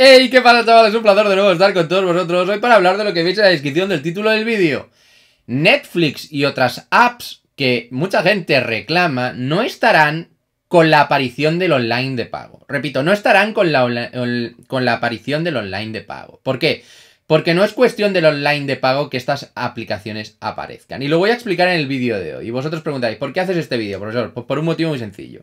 ¡Hey! ¿Qué pasa chavales? Un placer de nuevo estar con todos vosotros hoy para hablar de lo que veis en la descripción del título del vídeo. Netflix y otras apps que mucha gente reclama no estarán con la aparición del online de pago. Repito, no estarán con la, con la aparición del online de pago. ¿Por qué? Porque no es cuestión del online de pago que estas aplicaciones aparezcan. Y lo voy a explicar en el vídeo de hoy. Y vosotros preguntáis, ¿por qué haces este vídeo, profesor? Pues por un motivo muy sencillo.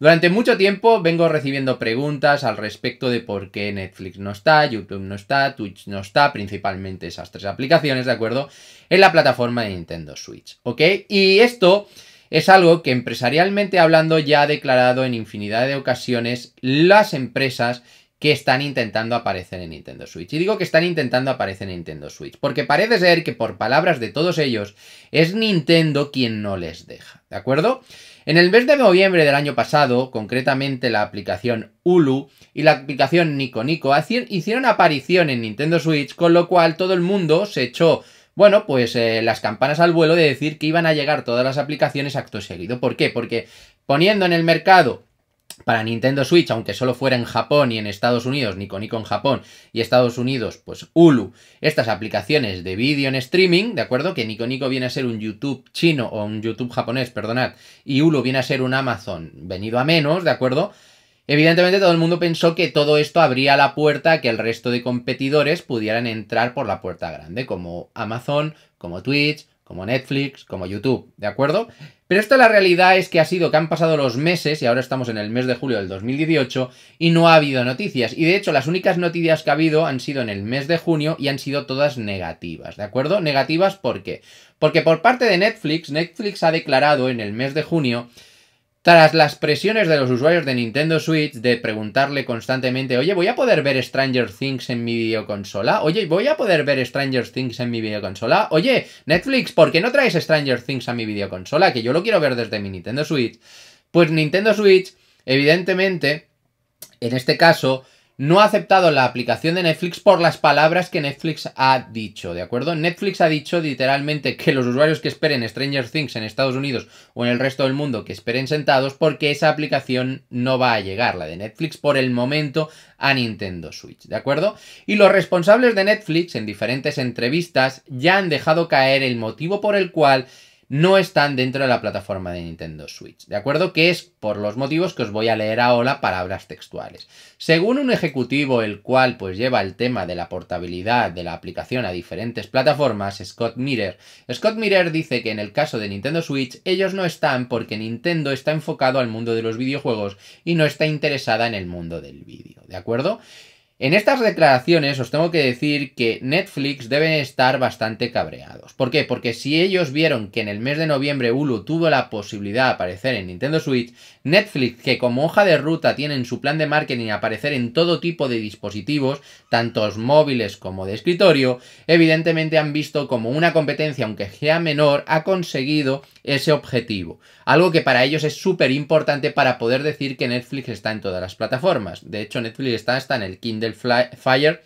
Durante mucho tiempo vengo recibiendo preguntas al respecto de por qué Netflix no está, YouTube no está, Twitch no está, principalmente esas tres aplicaciones, ¿de acuerdo? En la plataforma de Nintendo Switch, ¿ok? Y esto es algo que empresarialmente hablando ya ha declarado en infinidad de ocasiones las empresas que están intentando aparecer en Nintendo Switch. Y digo que están intentando aparecer en Nintendo Switch, porque parece ser que por palabras de todos ellos, es Nintendo quien no les deja, ¿de acuerdo? En el mes de noviembre del año pasado, concretamente la aplicación Hulu y la aplicación Nico Nico hicieron aparición en Nintendo Switch, con lo cual todo el mundo se echó bueno, pues eh, las campanas al vuelo de decir que iban a llegar todas las aplicaciones acto seguido. ¿Por qué? Porque poniendo en el mercado para Nintendo Switch, aunque solo fuera en Japón y en Estados Unidos, Nico Nico en Japón y Estados Unidos, pues Hulu, estas aplicaciones de vídeo en streaming, ¿de acuerdo? Que Nico Nico viene a ser un YouTube chino o un YouTube japonés, perdonad, y Hulu viene a ser un Amazon venido a menos, ¿de acuerdo? Evidentemente todo el mundo pensó que todo esto abría la puerta a que el resto de competidores pudieran entrar por la puerta grande, como Amazon, como Twitch, como Netflix, como YouTube, ¿de acuerdo? Pero esto la realidad es que ha sido que han pasado los meses y ahora estamos en el mes de julio del 2018 y no ha habido noticias. Y de hecho las únicas noticias que ha habido han sido en el mes de junio y han sido todas negativas, ¿de acuerdo? Negativas ¿por qué? Porque por parte de Netflix, Netflix ha declarado en el mes de junio tras las presiones de los usuarios de Nintendo Switch de preguntarle constantemente, oye, ¿voy a poder ver Stranger Things en mi videoconsola? Oye, ¿voy a poder ver Stranger Things en mi videoconsola? Oye, Netflix, ¿por qué no traes Stranger Things a mi videoconsola? Que yo lo quiero ver desde mi Nintendo Switch. Pues Nintendo Switch, evidentemente, en este caso, no ha aceptado la aplicación de Netflix por las palabras que Netflix ha dicho, ¿de acuerdo? Netflix ha dicho literalmente que los usuarios que esperen Stranger Things en Estados Unidos o en el resto del mundo que esperen sentados porque esa aplicación no va a llegar, la de Netflix, por el momento a Nintendo Switch, ¿de acuerdo? Y los responsables de Netflix en diferentes entrevistas ya han dejado caer el motivo por el cual no están dentro de la plataforma de Nintendo Switch, ¿de acuerdo? Que es por los motivos que os voy a leer ahora palabras textuales. Según un ejecutivo el cual pues lleva el tema de la portabilidad de la aplicación a diferentes plataformas, Scott Mirer, Scott Mirer dice que en el caso de Nintendo Switch ellos no están porque Nintendo está enfocado al mundo de los videojuegos y no está interesada en el mundo del vídeo, ¿de acuerdo? En estas declaraciones os tengo que decir que Netflix deben estar bastante cabreados. ¿Por qué? Porque si ellos vieron que en el mes de noviembre Hulu tuvo la posibilidad de aparecer en Nintendo Switch, Netflix, que como hoja de ruta tiene en su plan de marketing aparecer en todo tipo de dispositivos, tantos móviles como de escritorio, evidentemente han visto como una competencia, aunque sea menor, ha conseguido ese objetivo. Algo que para ellos es súper importante para poder decir que Netflix está en todas las plataformas. De hecho, Netflix está hasta en el Kindle Fire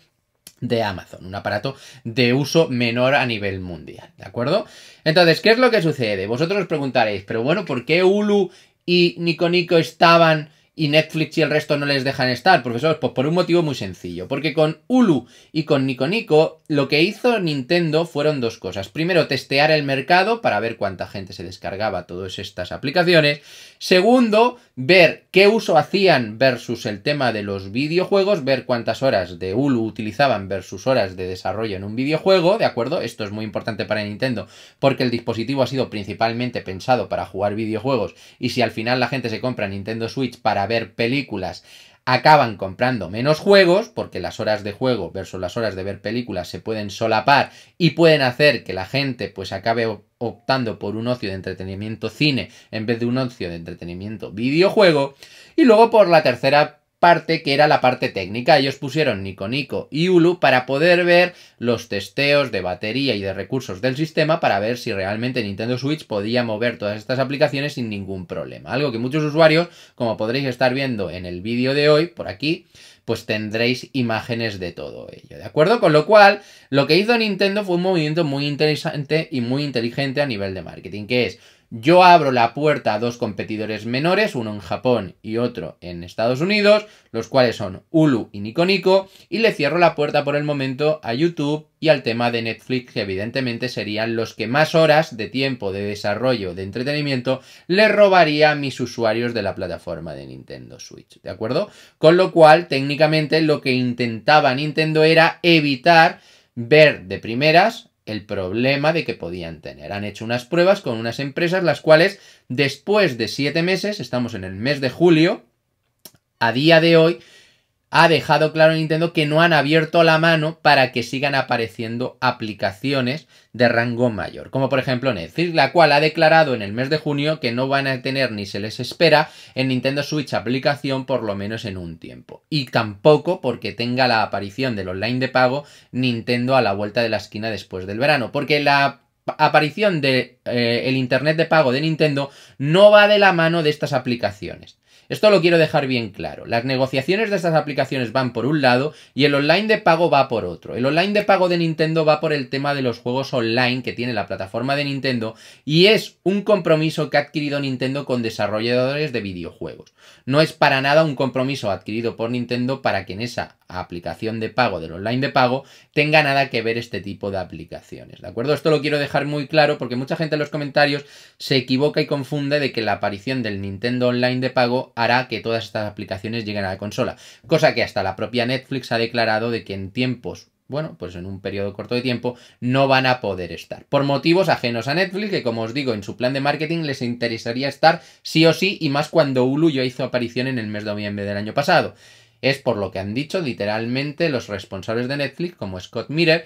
de Amazon, un aparato de uso menor a nivel mundial, ¿de acuerdo? Entonces, ¿qué es lo que sucede? Vosotros os preguntaréis, pero bueno, ¿por qué Hulu y Nico Nico estaban y Netflix y el resto no les dejan estar, profesores? Pues por un motivo muy sencillo, porque con Hulu y con Nico Nico lo que hizo Nintendo fueron dos cosas. Primero, testear el mercado para ver cuánta gente se descargaba todas estas aplicaciones. Segundo, ver qué uso hacían versus el tema de los videojuegos, ver cuántas horas de Hulu utilizaban versus horas de desarrollo en un videojuego, ¿de acuerdo? Esto es muy importante para Nintendo porque el dispositivo ha sido principalmente pensado para jugar videojuegos y si al final la gente se compra Nintendo Switch para ver películas, acaban comprando menos juegos, porque las horas de juego versus las horas de ver películas se pueden solapar y pueden hacer que la gente pues acabe optando por un ocio de entretenimiento cine en vez de un ocio de entretenimiento videojuego. Y luego por la tercera parte que era la parte técnica. Ellos pusieron Nico Nico y Ulu para poder ver los testeos de batería y de recursos del sistema para ver si realmente Nintendo Switch podía mover todas estas aplicaciones sin ningún problema. Algo que muchos usuarios, como podréis estar viendo en el vídeo de hoy, por aquí, pues tendréis imágenes de todo ello, ¿de acuerdo? Con lo cual, lo que hizo Nintendo fue un movimiento muy interesante y muy inteligente a nivel de marketing, que es yo abro la puerta a dos competidores menores, uno en Japón y otro en Estados Unidos, los cuales son Hulu y Nico Nico, y le cierro la puerta por el momento a YouTube y al tema de Netflix, que evidentemente serían los que más horas de tiempo de desarrollo de entretenimiento le robaría a mis usuarios de la plataforma de Nintendo Switch, ¿de acuerdo? Con lo cual, técnicamente, lo que intentaba Nintendo era evitar ver de primeras el problema de que podían tener. Han hecho unas pruebas con unas empresas las cuales después de siete meses, estamos en el mes de julio, a día de hoy ha dejado claro Nintendo que no han abierto la mano para que sigan apareciendo aplicaciones de rango mayor, como por ejemplo Netflix, la cual ha declarado en el mes de junio que no van a tener ni se les espera en Nintendo Switch aplicación por lo menos en un tiempo. Y tampoco porque tenga la aparición del online de pago Nintendo a la vuelta de la esquina después del verano, porque la aparición del de, eh, Internet de pago de Nintendo no va de la mano de estas aplicaciones. Esto lo quiero dejar bien claro. Las negociaciones de estas aplicaciones van por un lado y el online de pago va por otro. El online de pago de Nintendo va por el tema de los juegos online que tiene la plataforma de Nintendo y es un compromiso que ha adquirido Nintendo con desarrolladores de videojuegos. No es para nada un compromiso adquirido por Nintendo para que en esa aplicación de pago del online de pago tenga nada que ver este tipo de aplicaciones. ¿De acuerdo? Esto lo quiero dejar muy claro porque mucha gente en los comentarios se equivoca y confunde de que la aparición del Nintendo Online de pago hará que todas estas aplicaciones lleguen a la consola. Cosa que hasta la propia Netflix ha declarado de que en tiempos bueno, pues en un periodo corto de tiempo, no van a poder estar. Por motivos ajenos a Netflix, que como os digo, en su plan de marketing les interesaría estar sí o sí, y más cuando Hulu ya hizo aparición en el mes de noviembre del año pasado. Es por lo que han dicho literalmente los responsables de Netflix, como Scott Miller,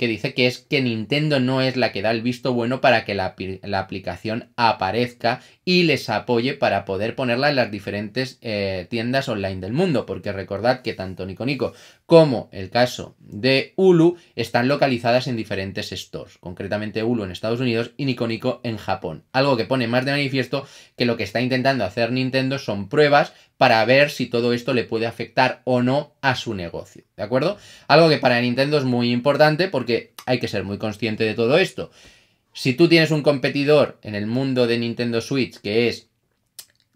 que dice que es que Nintendo no es la que da el visto bueno para que la, aplicación aparezca y les apoye para poder ponerla en las diferentes eh, tiendas online del mundo, porque recordad que tanto Nikonico como el caso de Hulu están localizadas en diferentes stores, concretamente Hulu en Estados Unidos y Nikonico en Japón, algo que pone más de manifiesto que lo que está intentando hacer Nintendo son pruebas para ver si todo esto le puede afectar o no a su negocio, ¿de acuerdo? Algo que para Nintendo es muy importante porque hay que ser muy consciente de todo esto. Si tú tienes un competidor en el mundo de Nintendo Switch que es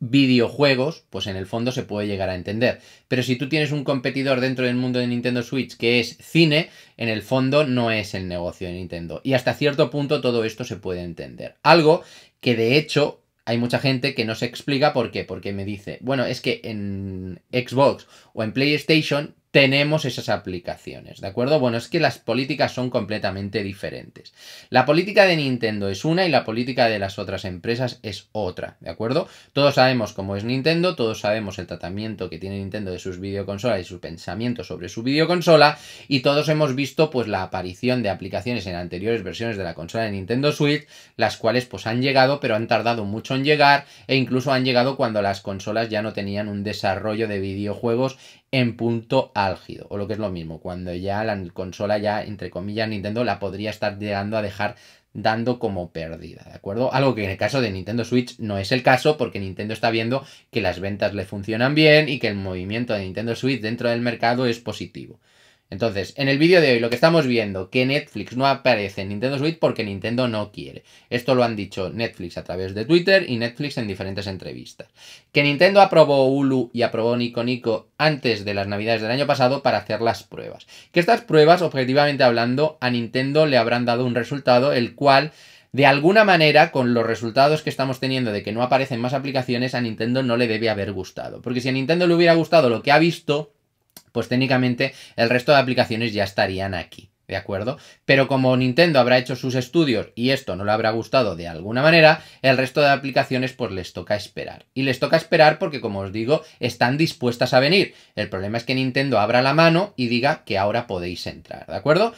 videojuegos, pues en el fondo se puede llegar a entender. Pero si tú tienes un competidor dentro del mundo de Nintendo Switch que es cine, en el fondo no es el negocio de Nintendo. Y hasta cierto punto todo esto se puede entender. Algo que de hecho hay mucha gente que no se explica por qué. Porque me dice, bueno, es que en Xbox o en PlayStation tenemos esas aplicaciones, ¿de acuerdo? Bueno, es que las políticas son completamente diferentes. La política de Nintendo es una y la política de las otras empresas es otra, ¿de acuerdo? Todos sabemos cómo es Nintendo, todos sabemos el tratamiento que tiene Nintendo de sus videoconsolas y su pensamiento sobre su videoconsola y todos hemos visto pues la aparición de aplicaciones en anteriores versiones de la consola de Nintendo Switch, las cuales pues han llegado pero han tardado mucho en llegar e incluso han llegado cuando las consolas ya no tenían un desarrollo de videojuegos en punto a álgido, o lo que es lo mismo, cuando ya la consola ya, entre comillas, Nintendo la podría estar llegando a dejar dando como pérdida, ¿de acuerdo? Algo que en el caso de Nintendo Switch no es el caso porque Nintendo está viendo que las ventas le funcionan bien y que el movimiento de Nintendo Switch dentro del mercado es positivo. Entonces, en el vídeo de hoy lo que estamos viendo, que Netflix no aparece en Nintendo Switch porque Nintendo no quiere. Esto lo han dicho Netflix a través de Twitter y Netflix en diferentes entrevistas. Que Nintendo aprobó Hulu y aprobó Nico Nico antes de las navidades del año pasado para hacer las pruebas. Que estas pruebas, objetivamente hablando, a Nintendo le habrán dado un resultado el cual de alguna manera, con los resultados que estamos teniendo de que no aparecen más aplicaciones, a Nintendo no le debe haber gustado. Porque si a Nintendo le hubiera gustado lo que ha visto, pues técnicamente el resto de aplicaciones ya estarían aquí. ¿De acuerdo? Pero como Nintendo habrá hecho sus estudios y esto no le habrá gustado de alguna manera, el resto de aplicaciones pues les toca esperar. Y les toca esperar porque, como os digo, están dispuestas a venir. El problema es que Nintendo abra la mano y diga que ahora podéis entrar, ¿de acuerdo?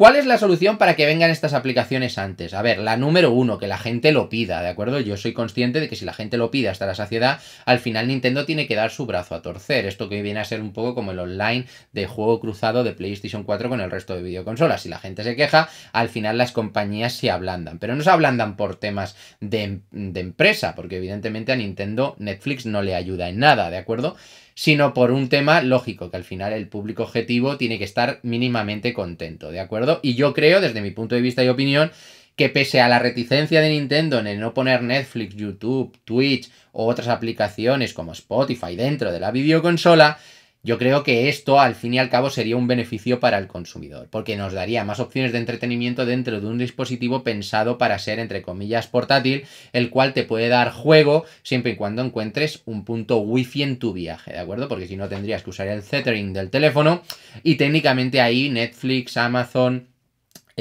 ¿Cuál es la solución para que vengan estas aplicaciones antes? A ver, la número uno, que la gente lo pida, ¿de acuerdo? Yo soy consciente de que si la gente lo pide hasta la saciedad, al final Nintendo tiene que dar su brazo a torcer. Esto que viene a ser un poco como el online de juego cruzado de PlayStation 4 con el resto de videoconsolas. Si la gente se queja, al final las compañías se ablandan. Pero no se ablandan por temas de, de empresa, porque evidentemente a Nintendo Netflix no le ayuda en nada, ¿de acuerdo? sino por un tema lógico, que al final el público objetivo tiene que estar mínimamente contento, ¿de acuerdo? Y yo creo, desde mi punto de vista y opinión, que pese a la reticencia de Nintendo en el no poner Netflix, YouTube, Twitch o otras aplicaciones como Spotify dentro de la videoconsola, yo creo que esto, al fin y al cabo, sería un beneficio para el consumidor, porque nos daría más opciones de entretenimiento dentro de un dispositivo pensado para ser, entre comillas, portátil, el cual te puede dar juego siempre y cuando encuentres un punto wifi en tu viaje, ¿de acuerdo? Porque si no tendrías que usar el tethering del teléfono y técnicamente ahí Netflix, Amazon,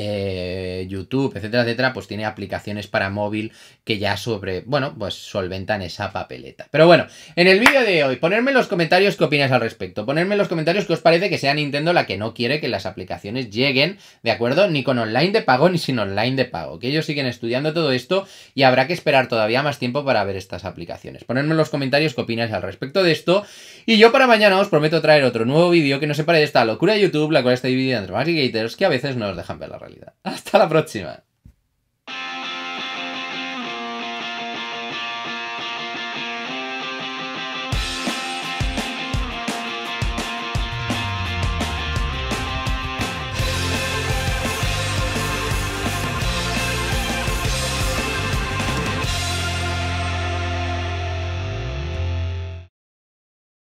eh, YouTube, etcétera, etcétera, pues tiene aplicaciones para móvil que ya sobre, bueno, pues solventan esa papeleta. Pero bueno, en el vídeo de hoy, ponerme en los comentarios qué opinas al respecto, ponerme en los comentarios qué os parece que sea Nintendo la que no quiere que las aplicaciones lleguen, ¿de acuerdo? Ni con online de pago ni sin online de pago, que ellos siguen estudiando todo esto y habrá que esperar todavía más tiempo para ver estas aplicaciones. Ponerme en los comentarios qué opinas al respecto de esto y yo para mañana os prometo traer otro nuevo vídeo que no separe de esta locura de YouTube, la cual está dividida entre más y que a veces no os dejan ver la Hasta la próxima.